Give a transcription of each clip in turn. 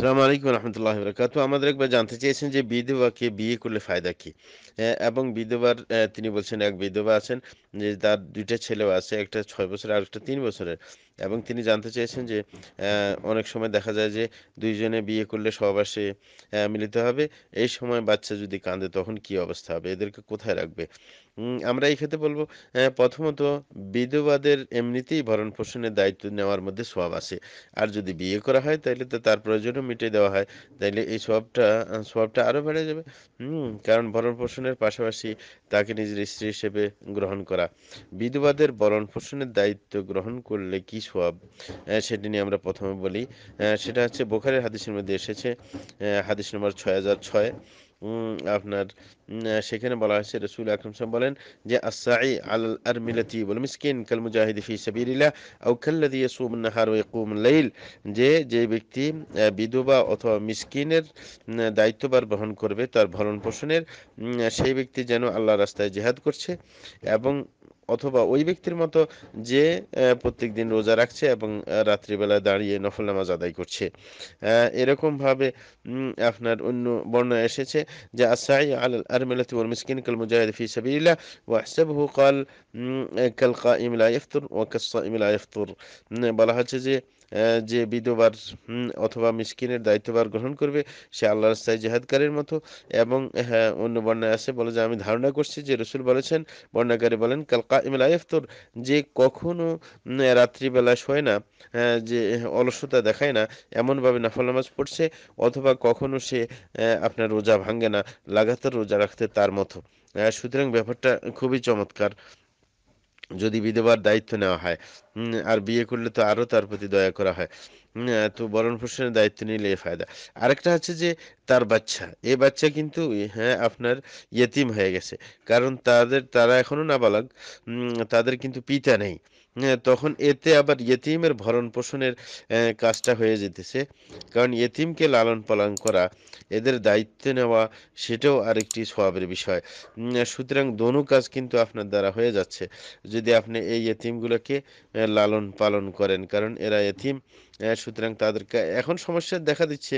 সালাম আলাইকুম রহমতুল্লাহ বরকাত আমাদের একবার জানতে চেয়েছেন যে বিধবাকে বিয়ে করলে ফায়দা কি এবং বিধবার তিনি বলছেন এক বিধবা আছেন যে তার দুইটা ছেলেও আছে একটা ছয় বছরের আর একটা তিন বছরের এবং তিনি জানতে চেয়েছেন যে অনেক সময় দেখা যায় যে দুইজনে বিয়ে করলে সহবাসে মিলিত হবে এই সময় বাচ্চা যদি কাঁদে তখন কি অবস্থা হবে এদেরকে কোথায় রাখবে আমরা এই ক্ষেত্রে বলবো প্রথমত বিধবাদের এমনিতেই ভরণ পোষণের দায়িত্ব নেওয়ার মধ্যে সব আছে আর যদি বিয়ে করা হয় তাহলে তো তার প্রয়োজনও মিটিয়ে দেওয়া হয় তাহলে এই সবটা সবটা আরও বেড়ে যাবে কারণ ভরণ পোষণের পাশাপাশি তাকে নিজের স্ত্রী হিসেবে গ্রহণ করা করা বিধবাদের বরণ পোষণের দায়িত্ব গ্রহণ করলে কি সব সেটি নিয়ে আমরা প্রথমে বলি সেটা হচ্ছে বোখারের হাদিসের মধ্যে এসেছে হাদিস নম্বর ছয় হাজার ছয় আপনার সেখানে বলা হয়েছে রসুল আকরম সাহেব বলেন যে আসাই আল আর মিলাতি বল মিসকিন কাল মুজাহিদ ফি সাবিলিল্লাহ আও কাল্লাযী ইয়াসুমুন নাহার ওয়া ইয়াকুমুল লাইল যে যে ব্যক্তি বিধবা অথবা মিসকিনের দায়িত্বভার বহন করবে তার ভরণ পোষণের সেই ব্যক্তি যেন আল্লাহ রাস্তায় জিহাদ করছে এবং অথবা ওই ব্যক্তির মতো যে প্রত্যেক দিন রোজা রাখছে এবং রাত্রিবেলা দাঁড়িয়ে নফল নামাজ আদায় করছে এরকমভাবে আপনার অন্য বর্ণনা এসেছে যে আসাই আল আরমেলাতি ওর মিসকিন কাল মুজাহিদ ফি সাবিল্লা ও আসাবহু কাল কাল কা ইমলা ইফতুর ও কাসা ইমলা ইফতর বলা হচ্ছে যে যে বিধবার অথবা মিসকিনের দায়িত্বভার গ্রহণ করবে সে আল্লাহ রাস্তায় জেহাদকারীর মতো এবং হ্যাঁ অন্য বর্ণায় আছে বলে যে আমি ধারণা করছি যে রসুল বলেছেন বর্ণাকারী বলেন কালকা ইমলা ইফতর যে কখনো রাত্রিবেলা শোয় না হ্যাঁ, যে অলসতা দেখায় না এমনভাবে নাফল নামাজ পড়ছে অথবা কখনো সে আপনার রোজা ভাঙ্গে না লাগাতার রোজা রাখতে তার মতো সুতরাং ব্যাপারটা খুবই চমৎকার যদি বিধবার দায়িত্ব নেওয়া হয় আর বিয়ে করলে তো আরও তার প্রতি দয়া করা হয় তো বরণ পোষণের দায়িত্ব নিলে এ ফায়দা আরেকটা হচ্ছে যে তার বাচ্চা এ বাচ্চা কিন্তু হ্যাঁ আপনার ইয়েতিম হয়ে গেছে কারণ তাদের তারা এখনও নাবালক তাদের কিন্তু পিতা নেই তখন এতে আবার ইয়েতিমের ভরণ পোষণের কাজটা হয়ে যেতেছে কারণ ইয়েতিমকে লালন পালন করা এদের দায়িত্ব নেওয়া সেটাও আরেকটি স্বভাবের বিষয় সুতরাং দোনো কাজ কিন্তু আপনার দ্বারা হয়ে যাচ্ছে যদি আপনি এই ইয়েতিমগুলোকে লালন পালন করেন কারণ এরা এতিম সুতরাং তাদেরকে এখন সমস্যা দেখা দিচ্ছে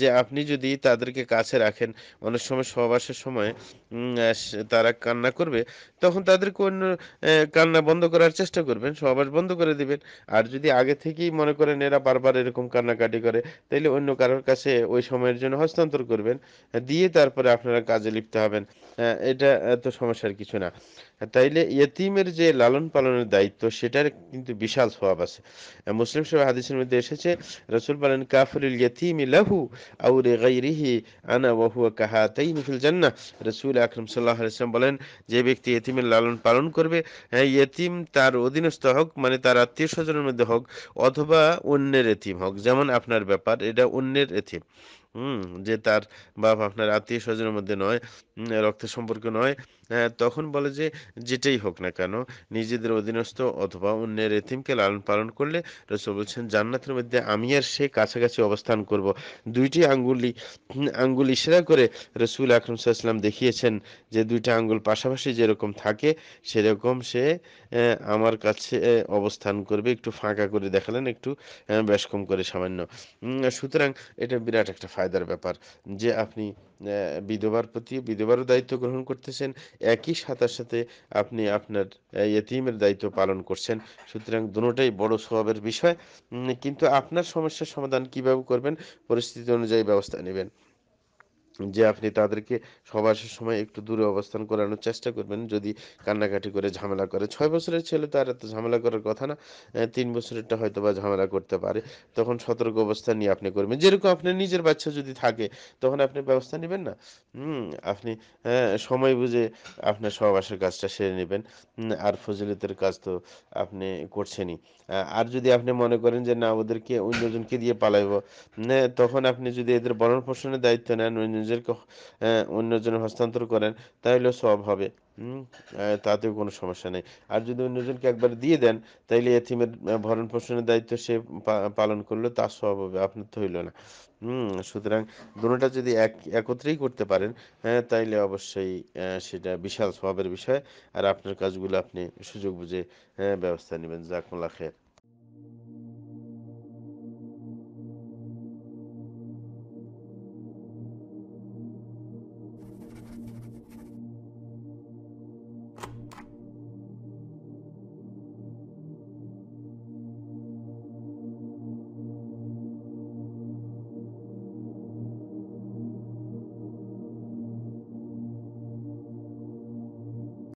যে আপনি যদি তাদেরকে কাছে রাখেন অনেক সময় সহবাসের সময় তারা কান্না করবে তখন তাদেরকে অন্য কান্না বন্ধ করার চেষ্টা করবেন সহবাস বন্ধ করে দিবেন আর যদি আগে থেকেই মনে করেন এরা বারবার এরকম কান্নাকাটি করে তাইলে অন্য কারোর কাছে ওই সময়ের জন্য হস্তান্তর করবেন দিয়ে তারপরে আপনারা কাজে লিপ্ত হবেন এটা তো সমস্যার কিছু না তাইলে ইয়তিমের যে লালন পালনের দায়িত্ব সেটার কিন্তু বিশাল স্বভাব আছে মুসলিম সাহেব হাদিস হাদিসের মধ্যে এসেছে রসুল বলেন কাফরুল ইয়াতিমি লাহু আও লিগাইরিহি আনা ওয়া হুয়া কাহাতাইন ফিল জান্নাহ রাসূল আকরাম সাল্লাল্লাহু আলাইহি ওয়াসাল্লাম বলেন যে ব্যক্তি ইয়তিমের লালন পালন করবে হ্যাঁ ইতিম তার অধীনস্থ হোক মানে তার আত্মীয় স্বজনের মধ্যে হোক অথবা অন্যের ইয়তিম হোক যেমন আপনার ব্যাপার এটা অন্যের ইয়তিম হুম যে তার বাপ আপনার আত্মীয় স্বজনের মধ্যে নয় রক্তের সম্পর্ক নয় তখন বলে যে যেটাই হোক না কেন নিজেদের অধীনস্থ অথবা অন্যের এতিমকে লালন পালন করলে রসুল বলছেন জান্নাতের মধ্যে আমি আর সে কাছাকাছি অবস্থান করব দুইটি আঙ্গুলি আঙ্গুল ইশারা করে রসুল আকরম সাল্লাম দেখিয়েছেন যে দুইটা আঙ্গুল পাশাপাশি যেরকম থাকে সেরকম সে আমার কাছে অবস্থান করবে একটু ফাঁকা করে দেখালেন একটু ব্যাসকম করে সামান্য সুতরাং এটা বিরাট একটা ফায়দার ব্যাপার যে আপনি বিধবার প্রতি বিধবারও দায়িত্ব গ্রহণ করতেছেন একই সাথার সাথে আপনি আপনার এতিমের দায়িত্ব পালন করছেন সুতরাং দুটাই বড় স্বভাবের বিষয় কিন্তু আপনার সমস্যার সমাধান কিভাবে করবেন পরিস্থিতি অনুযায়ী ব্যবস্থা নেবেন যে আপনি তাদেরকে সবার সময় একটু দূরে অবস্থান করানোর চেষ্টা করবেন যদি কান্নাকাটি করে ঝামেলা করে ছয় বছরের ছেলে তার এত ঝামেলা করার কথা না তিন বছরেরটা হয়তো বা ঝামেলা করতে পারে তখন সতর্ক অবস্থা নিয়ে আপনি করবেন যেরকম আপনার নিজের বাচ্চা যদি থাকে তখন আপনি ব্যবস্থা নেবেন না হুম আপনি সময় বুঝে আপনার সহবাসের কাজটা সেরে নেবেন আর ফজিলতের কাজ তো আপনি করছেনই আর যদি আপনি মনে করেন যে না ওদেরকে অন্যজনকে দিয়ে পালাইব তখন আপনি যদি এদের বরণ পোষণের দায়িত্ব নেন নিজেরকে অন্যজনের হস্তান্তর করেন তাহলে সব হবে তাতেও কোনো সমস্যা নেই আর যদি অন্যজনকে একবার দিয়ে দেন তাইলে এথিমের ভরণ পোষণের দায়িত্ব সে পালন করলে তার সব হবে আপনার তো হইল না সুতরাং দুটা যদি এক একত্রেই করতে পারেন হ্যাঁ তাইলে অবশ্যই সেটা বিশাল স্বভাবের বিষয় আর আপনার কাজগুলো আপনি সুযোগ বুঝে ব্যবস্থা নেবেন জাকমুল্লা খের